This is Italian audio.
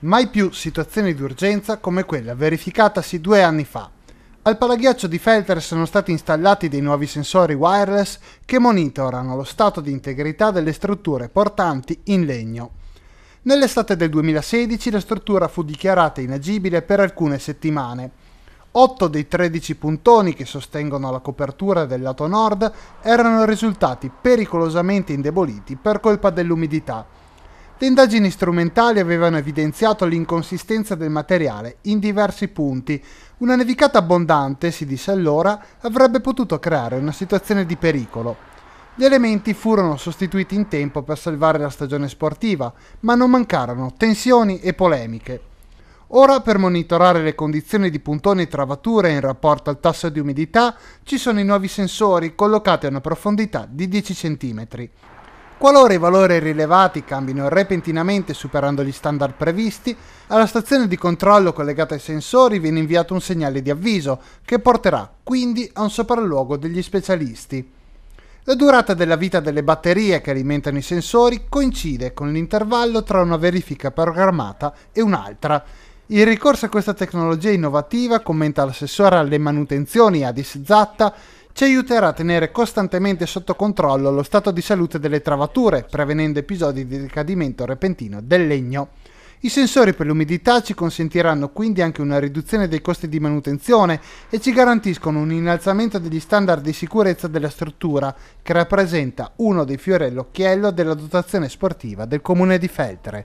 Mai più situazioni d'urgenza come quella verificatasi due anni fa. Al palaghiaccio di Felter sono stati installati dei nuovi sensori wireless che monitorano lo stato di integrità delle strutture portanti in legno. Nell'estate del 2016 la struttura fu dichiarata inagibile per alcune settimane. 8 dei 13 puntoni che sostengono la copertura del lato nord erano risultati pericolosamente indeboliti per colpa dell'umidità le indagini strumentali avevano evidenziato l'inconsistenza del materiale in diversi punti. Una nevicata abbondante, si disse allora, avrebbe potuto creare una situazione di pericolo. Gli elementi furono sostituiti in tempo per salvare la stagione sportiva, ma non mancarono tensioni e polemiche. Ora per monitorare le condizioni di puntoni e travature in rapporto al tasso di umidità ci sono i nuovi sensori collocati a una profondità di 10 cm. Qualora i valori rilevati cambino repentinamente superando gli standard previsti, alla stazione di controllo collegata ai sensori viene inviato un segnale di avviso che porterà quindi a un sopralluogo degli specialisti. La durata della vita delle batterie che alimentano i sensori coincide con l'intervallo tra una verifica programmata e un'altra. Il ricorso a questa tecnologia innovativa, commenta l'assessore alle manutenzioni Adis Zatta, ci aiuterà a tenere costantemente sotto controllo lo stato di salute delle travature, prevenendo episodi di decadimento repentino del legno. I sensori per l'umidità ci consentiranno quindi anche una riduzione dei costi di manutenzione e ci garantiscono un innalzamento degli standard di sicurezza della struttura, che rappresenta uno dei fiori all'occhiello della dotazione sportiva del comune di Feltre.